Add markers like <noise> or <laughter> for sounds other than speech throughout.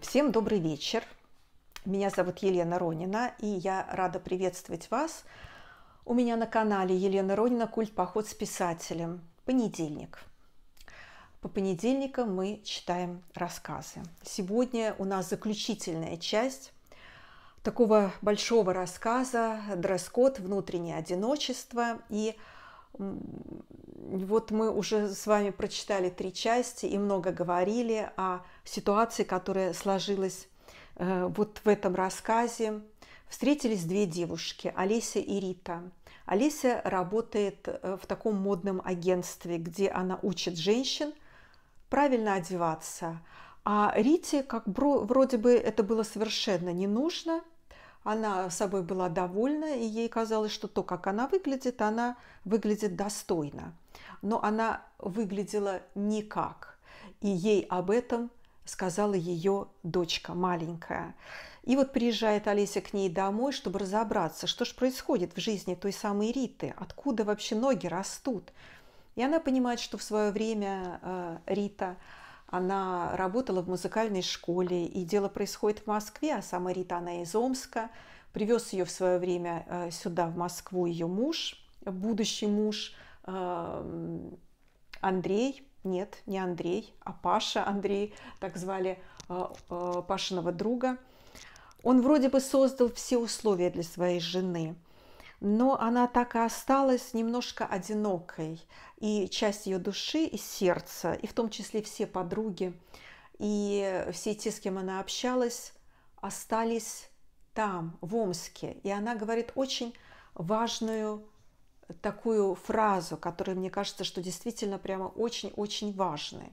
Всем добрый вечер. Меня зовут Елена Ронина, и я рада приветствовать вас у меня на канале Елена Ронина «Культ поход с писателем». Понедельник. По понедельникам мы читаем рассказы. Сегодня у нас заключительная часть такого большого рассказа «Дресс-код. Внутреннее одиночество». И вот мы уже с вами прочитали три части и много говорили о ситуации, которая сложилась э, вот в этом рассказе. Встретились две девушки, Олеся и Рита. Олеся работает э, в таком модном агентстве, где она учит женщин правильно одеваться. А Рите, как вроде бы это было совершенно не нужно – она собой была довольна, и ей казалось, что то, как она выглядит, она выглядит достойно. Но она выглядела никак, и ей об этом сказала ее дочка маленькая. И вот приезжает Олеся к ней домой, чтобы разобраться, что же происходит в жизни той самой Риты, откуда вообще ноги растут. И она понимает, что в свое время э, Рита – она работала в музыкальной школе, и дело происходит в Москве, а сама Рита, она из Омска. Привез ее в свое время э, сюда, в Москву, ее муж, будущий муж эм, Андрей. Нет, не Андрей, а Паша Андрей, так звали э, э, Пашиного друга. Он вроде бы создал все условия для своей жены – но она так и осталась немножко одинокой. И часть ее души и сердца, и в том числе все подруги, и все те, с кем она общалась, остались там, в Омске. И она говорит очень важную такую фразу, которая, мне кажется, что действительно прямо очень-очень важная,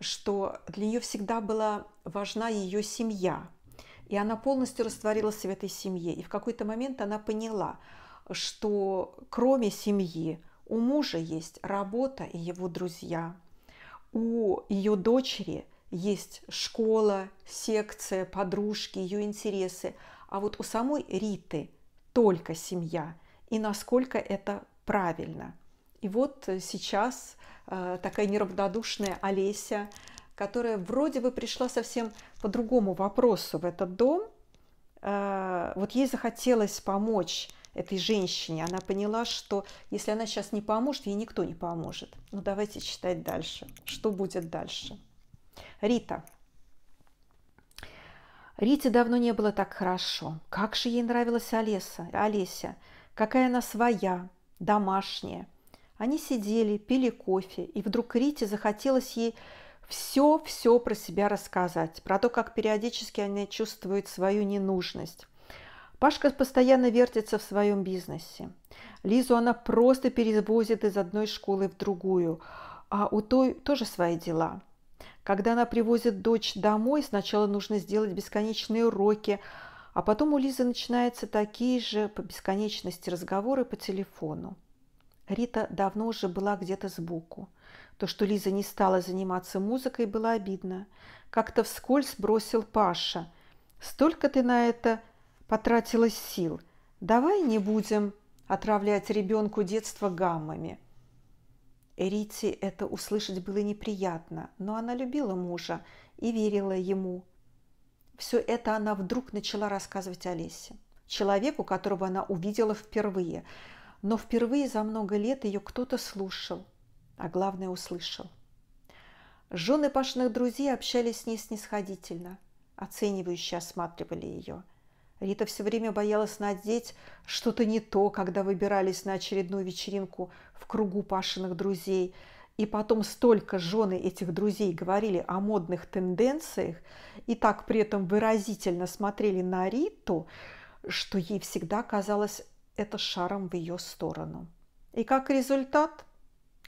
что для нее всегда была важна ее семья. И она полностью растворилась в этой семье. И в какой-то момент она поняла – что кроме семьи у мужа есть работа и его друзья, у ее дочери есть школа, секция, подружки, ее интересы, а вот у самой Риты только семья и насколько это правильно. И вот сейчас э, такая неравнодушная Олеся, которая вроде бы пришла совсем по другому вопросу в этот дом, э, вот ей захотелось помочь этой женщине. Она поняла, что если она сейчас не поможет, ей никто не поможет. Ну давайте читать дальше. Что будет дальше? Рита. Рите давно не было так хорошо. Как же ей нравилась Олеса, Олеся. Какая она своя, домашняя. Они сидели, пили кофе, и вдруг Рите захотелось ей все-все про себя рассказать, про то, как периодически она чувствует свою ненужность, Пашка постоянно вертится в своем бизнесе. Лизу она просто перевозит из одной школы в другую, а у той тоже свои дела. Когда она привозит дочь домой, сначала нужно сделать бесконечные уроки, а потом у Лизы начинаются такие же по бесконечности разговоры по телефону. Рита давно уже была где-то сбоку. То, что Лиза не стала заниматься музыкой, было обидно. Как-то вскользь бросил Паша. «Столько ты на это потратилось сил. Давай не будем отравлять ребенку детство гаммами. Эрите это услышать было неприятно, но она любила мужа и верила ему. Все это она вдруг начала рассказывать Олесе, человеку, которого она увидела впервые. Но впервые за много лет ее кто-то слушал, а главное услышал. Жены пашных друзей общались с ней снисходительно, оценивающе осматривали ее – Рита все время боялась надеть что-то не то, когда выбирались на очередную вечеринку в кругу Пашиных друзей. И потом столько жены этих друзей говорили о модных тенденциях и так при этом выразительно смотрели на Риту, что ей всегда казалось это шаром в ее сторону. И как результат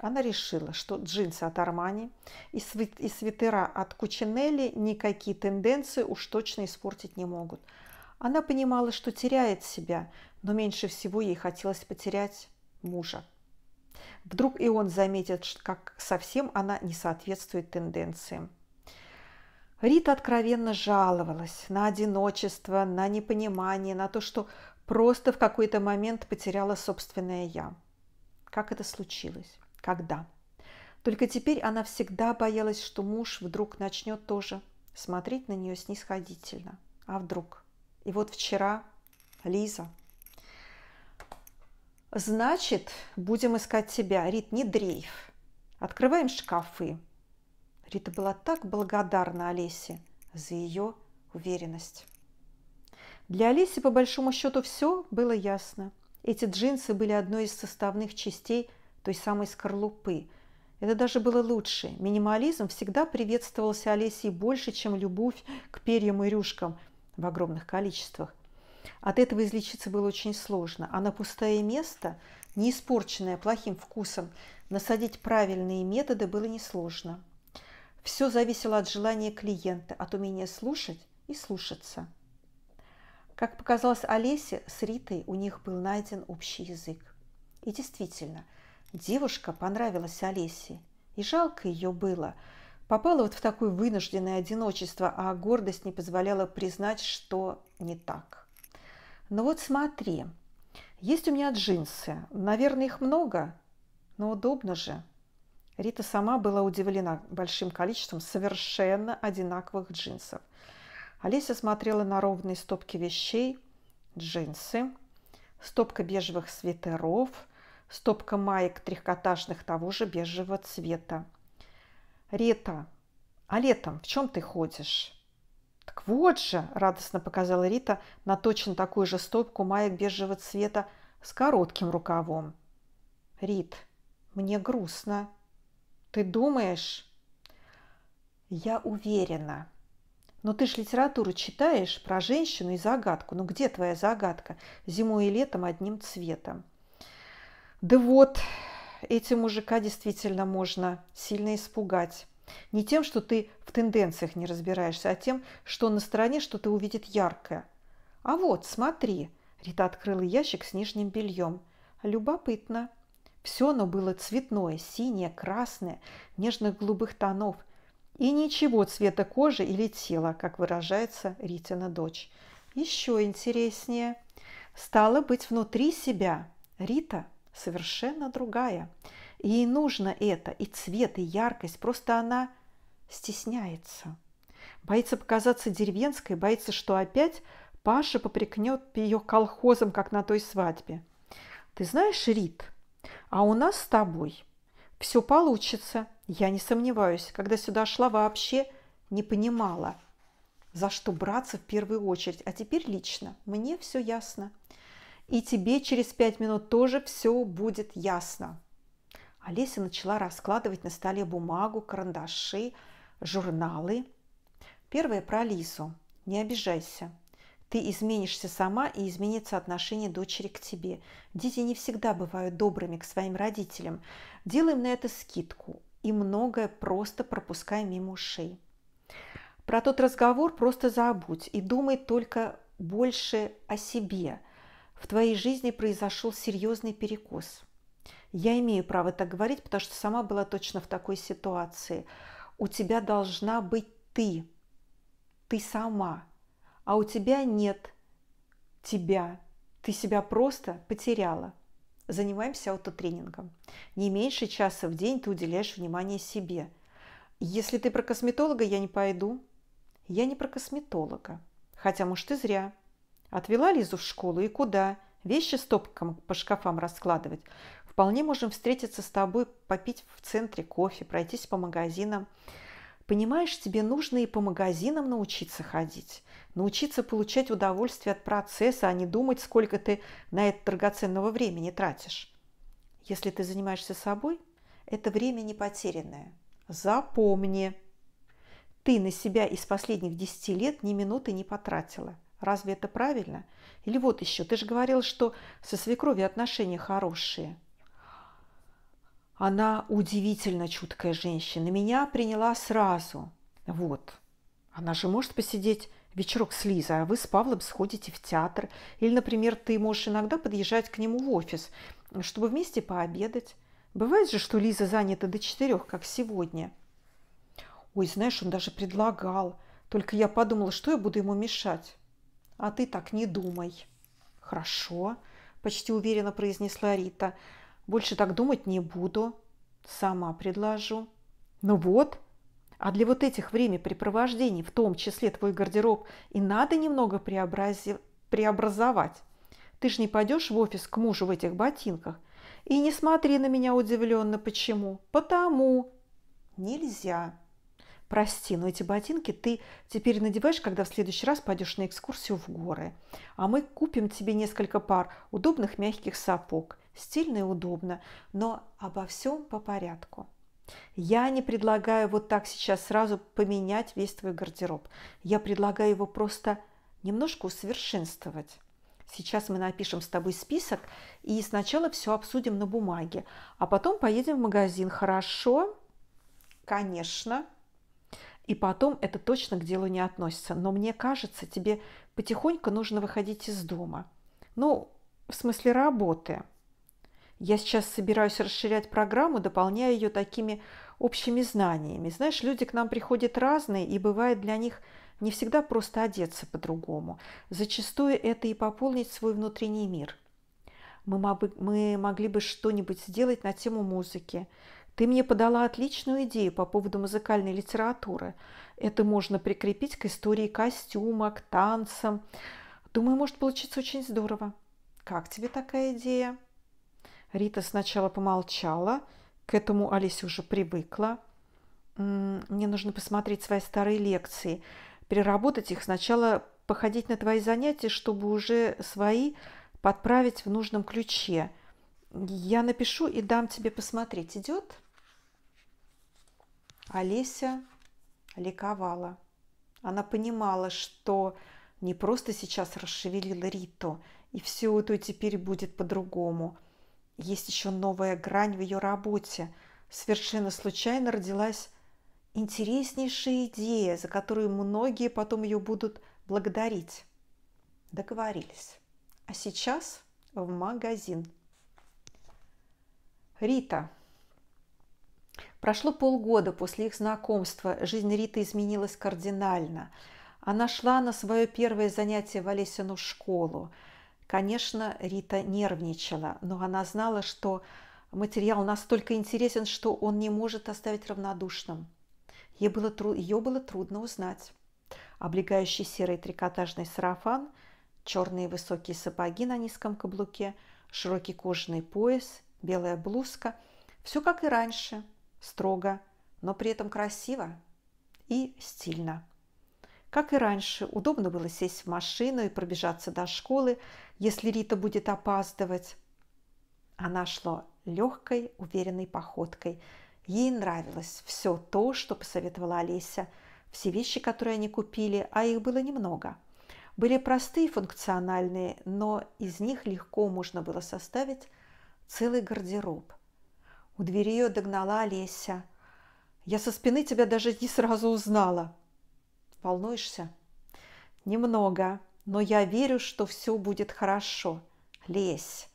она решила, что джинсы от Армани и, свит свитера от Кучинелли никакие тенденции уж точно испортить не могут – она понимала, что теряет себя, но меньше всего ей хотелось потерять мужа. Вдруг и он заметит, как совсем она не соответствует тенденциям. Рита откровенно жаловалась на одиночество, на непонимание, на то, что просто в какой-то момент потеряла собственное «я». Как это случилось? Когда? Только теперь она всегда боялась, что муж вдруг начнет тоже смотреть на нее снисходительно. А вдруг? И вот вчера Лиза. Значит, будем искать тебя. Рит, не дрейф. Открываем шкафы. Рита была так благодарна Олесе за ее уверенность. Для Олеси, по большому счету, все было ясно. Эти джинсы были одной из составных частей той самой скорлупы. Это даже было лучше. Минимализм всегда приветствовался Олесей больше, чем любовь к перьям и рюшкам – в огромных количествах. От этого излечиться было очень сложно, а на пустое место, не испорченное плохим вкусом, насадить правильные методы было несложно. Все зависело от желания клиента, от умения слушать и слушаться. Как показалось Олесе, с Ритой у них был найден общий язык. И действительно, девушка понравилась Олесе, и жалко ее было – Попала вот в такое вынужденное одиночество, а гордость не позволяла признать, что не так. Ну вот смотри, есть у меня джинсы. Наверное, их много, но удобно же. Рита сама была удивлена большим количеством совершенно одинаковых джинсов. Олеся смотрела на ровные стопки вещей, джинсы, стопка бежевых свитеров, стопка маек трикотажных того же бежевого цвета – Рита, а летом в чем ты ходишь? Так вот же, радостно показала Рита на точно такую же стопку маек бежевого цвета с коротким рукавом. Рит, мне грустно. Ты думаешь? Я уверена. Но ты же литературу читаешь про женщину и загадку. Ну где твоя загадка? Зимой и летом одним цветом. Да вот, этим мужика действительно можно сильно испугать. Не тем, что ты в тенденциях не разбираешься, а тем, что на стороне что-то увидит яркое. «А вот, смотри!» – Рита открыла ящик с нижним бельем. «Любопытно!» Все оно было цветное, синее, красное, нежных голубых тонов. И ничего цвета кожи или тела, как выражается Ритина дочь. Еще интереснее. Стало быть, внутри себя Рита совершенно другая. Ей нужно это, и цвет, и яркость, просто она стесняется. Боится показаться деревенской, боится, что опять Паша попрекнет ее колхозом, как на той свадьбе. Ты знаешь, Рит, а у нас с тобой все получится, я не сомневаюсь. Когда сюда шла, вообще не понимала, за что браться в первую очередь. А теперь лично, мне все ясно и тебе через пять минут тоже все будет ясно. Олеся начала раскладывать на столе бумагу, карандаши, журналы. Первое про Лизу. Не обижайся. Ты изменишься сама и изменится отношение дочери к тебе. Дети не всегда бывают добрыми к своим родителям. Делаем на это скидку и многое просто пропускай мимо ушей. Про тот разговор просто забудь и думай только больше о себе – в твоей жизни произошел серьезный перекос. Я имею право так говорить, потому что сама была точно в такой ситуации. У тебя должна быть ты, ты сама, а у тебя нет тебя. Ты себя просто потеряла. Занимаемся аутотренингом. Не меньше часа в день ты уделяешь внимание себе. Если ты про косметолога, я не пойду. Я не про косметолога. Хотя, может, и зря. Отвела Лизу в школу и куда? Вещи стопкам по шкафам раскладывать. Вполне можем встретиться с тобой, попить в центре кофе, пройтись по магазинам. Понимаешь, тебе нужно и по магазинам научиться ходить, научиться получать удовольствие от процесса, а не думать, сколько ты на это драгоценного времени тратишь. Если ты занимаешься собой, это время не потерянное. Запомни, ты на себя из последних десяти лет ни минуты не потратила. Разве это правильно? Или вот еще, ты же говорил, что со свекровью отношения хорошие. Она удивительно чуткая женщина. Меня приняла сразу. Вот. Она же может посидеть вечерок с Лизой, а вы с Павлом сходите в театр. Или, например, ты можешь иногда подъезжать к нему в офис, чтобы вместе пообедать. Бывает же, что Лиза занята до четырех, как сегодня. Ой, знаешь, он даже предлагал. Только я подумала, что я буду ему мешать. А ты так не думай. Хорошо, почти уверенно произнесла Рита. Больше так думать не буду. Сама предложу. Ну вот, а для вот этих времяпрепровождений, в том числе твой гардероб, и надо немного преобрази... преобразовать. Ты же не пойдешь в офис к мужу в этих ботинках. И не смотри на меня удивленно, почему. Потому нельзя прости, но эти ботинки ты теперь надеваешь, когда в следующий раз пойдешь на экскурсию в горы. А мы купим тебе несколько пар удобных мягких сапог. Стильно и удобно, но обо всем по порядку. Я не предлагаю вот так сейчас сразу поменять весь твой гардероб. Я предлагаю его просто немножко усовершенствовать. Сейчас мы напишем с тобой список и сначала все обсудим на бумаге, а потом поедем в магазин. Хорошо? Конечно. И потом это точно к делу не относится. Но мне кажется, тебе потихоньку нужно выходить из дома. Ну, в смысле работы. Я сейчас собираюсь расширять программу, дополняя ее такими общими знаниями. Знаешь, люди к нам приходят разные, и бывает для них не всегда просто одеться по-другому. Зачастую это и пополнить свой внутренний мир. Мы, мы могли бы что-нибудь сделать на тему музыки, ты мне подала отличную идею по поводу музыкальной литературы. Это можно прикрепить к истории костюма, к танцам. Думаю, может получиться очень здорово. Как тебе такая идея? Рита сначала помолчала, к этому Олеся уже привыкла. «Мне нужно посмотреть свои старые лекции, переработать их, сначала походить на твои занятия, чтобы уже свои подправить в нужном ключе. Я напишу и дам тебе посмотреть. Идет?» Олеся ликовала. Она понимала, что не просто сейчас расшевелила Риту, и все это теперь будет по-другому. Есть еще новая грань в ее работе. Совершенно случайно родилась интереснейшая идея, за которую многие потом ее будут благодарить. Договорились. А сейчас в магазин. Рита. Прошло полгода после их знакомства, жизнь Риты изменилась кардинально. Она шла на свое первое занятие в Олесину школу. Конечно, Рита нервничала, но она знала, что материал настолько интересен, что он не может оставить равнодушным. Ей было тру... Ее было трудно узнать. Облегающий серый трикотажный сарафан, черные высокие сапоги на низком каблуке, широкий кожаный пояс, белая блузка – все как и раньше – строго, но при этом красиво и стильно. Как и раньше, удобно было сесть в машину и пробежаться до школы, если Рита будет опаздывать. Она шла легкой, уверенной походкой. Ей нравилось все то, что посоветовала Олеся, все вещи, которые они купили, а их было немного. Были простые, функциональные, но из них легко можно было составить целый гардероб – у двери ее догнала Олеся. «Я со спины тебя даже не сразу узнала». «Волнуешься?» «Немного, но я верю, что все будет хорошо. Лесь!»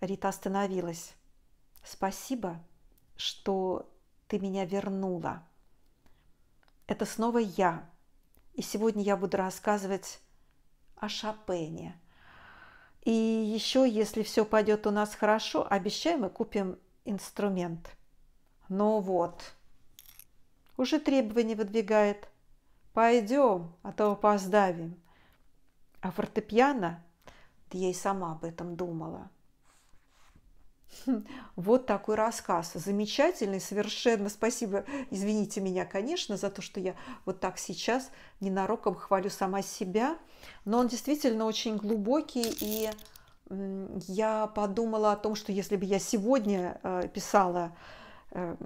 Рита остановилась. «Спасибо, что ты меня вернула. Это снова я. И сегодня я буду рассказывать о Шопене. И еще, если все пойдет у нас хорошо, обещаем и купим инструмент. Ну вот, уже требования выдвигает. Пойдем, а то опоздавим. А фортепиано, да я и сама об этом думала. <laughs> Вот такой рассказ. Замечательный, совершенно. Спасибо, извините меня, конечно, за то, что я вот так сейчас ненароком хвалю сама себя. Но он действительно очень глубокий и я подумала о том, что если бы я сегодня э, писала э,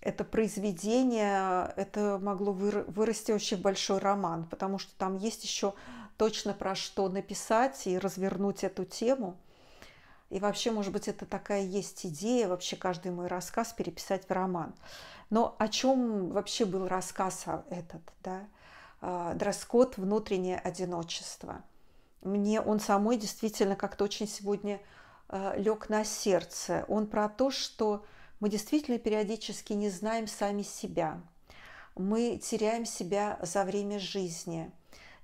это произведение, это могло вырасти очень большой роман, потому что там есть еще точно про что написать и развернуть эту тему. И вообще, может быть, это такая есть идея, вообще каждый мой рассказ переписать в роман. Но о чем вообще был рассказ а, этот, да? А, Дресс-код «Внутреннее одиночество» мне он самой действительно как-то очень сегодня э, лег на сердце. Он про то, что мы действительно периодически не знаем сами себя. Мы теряем себя за время жизни.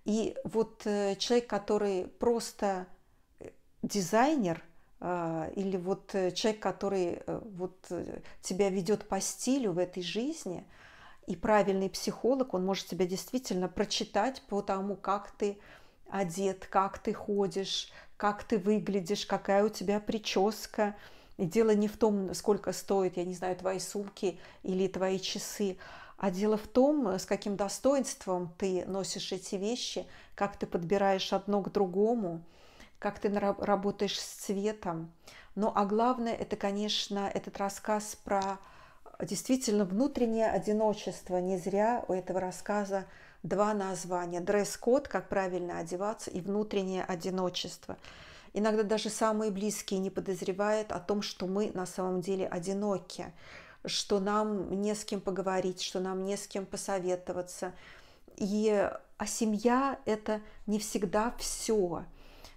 И вот э, человек, который просто э, дизайнер или вот человек, который вот тебя ведет по стилю в этой жизни, и правильный психолог, он может тебя действительно прочитать по тому, как ты одет, как ты ходишь, как ты выглядишь, какая у тебя прическа. И дело не в том, сколько стоит, я не знаю, твои сумки или твои часы, а дело в том, с каким достоинством ты носишь эти вещи, как ты подбираешь одно к другому, как ты работаешь с цветом. Ну, а главное, это, конечно, этот рассказ про а, действительно внутреннее одиночество. Не зря у этого рассказа два названия. Дресс-код, как правильно одеваться, и внутреннее одиночество. Иногда даже самые близкие не подозревают о том, что мы на самом деле одиноки, что нам не с кем поговорить, что нам не с кем посоветоваться. И, а семья – это не всегда все.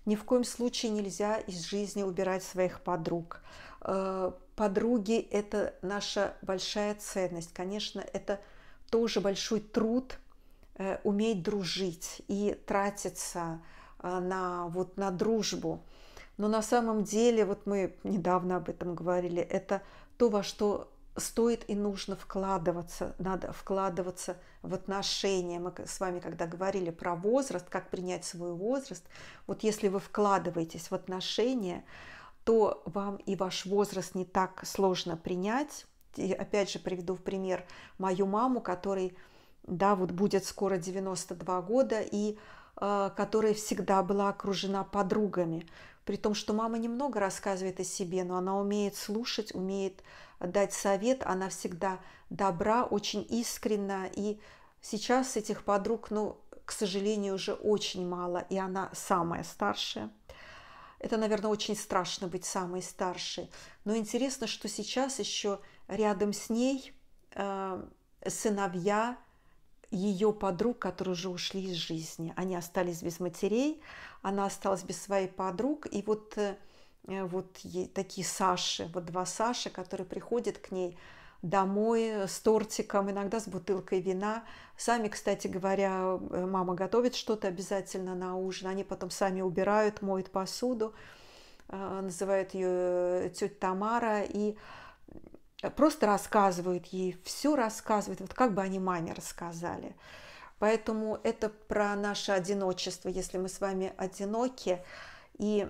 Ни в коем случае нельзя из жизни убирать своих подруг. Э, подруги – это наша большая ценность. Конечно, это тоже большой труд – Э, уметь дружить и тратиться э, на, вот, на дружбу. Но на самом деле, вот мы недавно об этом говорили, это то, во что стоит и нужно вкладываться, надо вкладываться в отношения. Мы с вами когда говорили про возраст, как принять свой возраст, вот если вы вкладываетесь в отношения, то вам и ваш возраст не так сложно принять. И опять же приведу в пример мою маму, которой да, вот будет скоро 92 года, и э, которая всегда была окружена подругами. При том, что мама немного рассказывает о себе, но она умеет слушать, умеет дать совет, она всегда добра, очень искренна. И сейчас этих подруг, ну, к сожалению, уже очень мало, и она самая старшая. Это, наверное, очень страшно быть самой старшей. Но интересно, что сейчас еще рядом с ней э, сыновья, ее подруг, которые уже ушли из жизни. Они остались без матерей, она осталась без своих подруг. И вот, э, э, вот такие Саши, вот два Саши, которые приходят к ней домой э, с тортиком, иногда с бутылкой вина. Сами, кстати говоря, мама готовит что-то обязательно на ужин. Они потом сами убирают, моют посуду. Называют ее тетя Тамара. И просто рассказывают ей, все рассказывают, вот как бы они маме рассказали. Поэтому это про наше одиночество, если мы с вами одиноки, и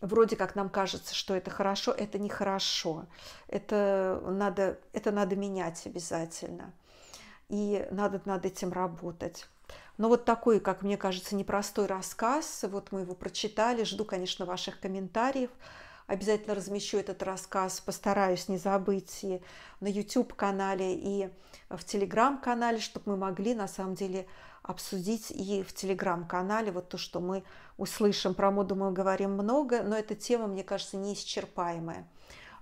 вроде как нам кажется, что это хорошо, это нехорошо, это надо, это надо менять обязательно, и надо над этим работать. Но вот такой, как мне кажется, непростой рассказ, вот мы его прочитали, жду, конечно, ваших комментариев – Обязательно размещу этот рассказ, постараюсь не забыть и на YouTube-канале, и в Telegram-канале, чтобы мы могли на самом деле обсудить и в Telegram канале вот то, что мы услышим. Про моду мы говорим много, но эта тема, мне кажется, неисчерпаемая,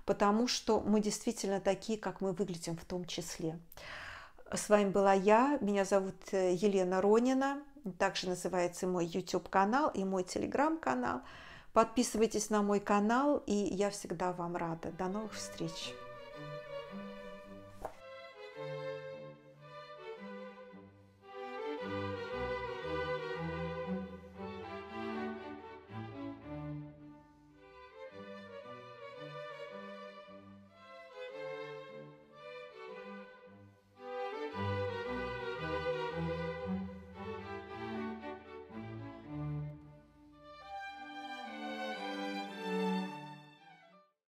потому что мы действительно такие, как мы выглядим в том числе. С вами была я, меня зовут э, Елена Ронина, также называется мой YouTube-канал и мой Telegram канал Подписывайтесь на мой канал, и я всегда вам рада. До новых встреч!